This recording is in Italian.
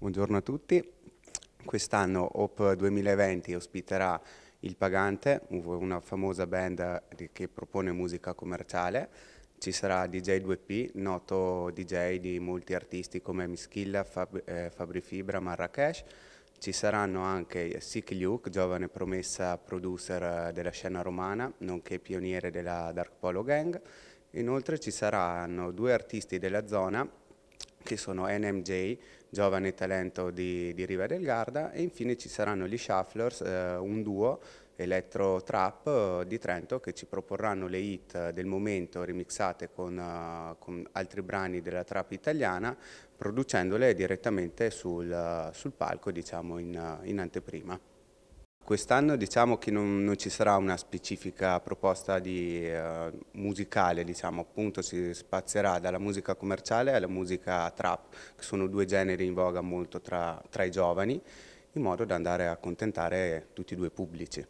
Buongiorno a tutti. Quest'anno OP 2020 ospiterà Il Pagante, una famosa band che propone musica commerciale. Ci sarà DJ 2P, noto DJ di molti artisti come Mischilla, Fab eh, Fabri Fibra, Marrakesh. Ci saranno anche Sick Luke, giovane promessa producer eh, della scena romana, nonché pioniere della Dark Polo Gang. Inoltre ci saranno due artisti della zona che sono NMJ, giovane talento di, di Riva del Garda, e infine ci saranno gli Shufflers, eh, un duo electro trap eh, di Trento che ci proporranno le hit del momento remixate con, uh, con altri brani della trap italiana, producendole direttamente sul, uh, sul palco, diciamo, in, uh, in anteprima. Quest'anno diciamo che non, non, ci sarà una specifica proposta di, eh, musicale, diciamo, appunto si spazierà dalla musica commerciale alla musica trap, che sono due generi in voga molto tra, tra i giovani, in modo da andare a accontentare tutti e due i pubblici.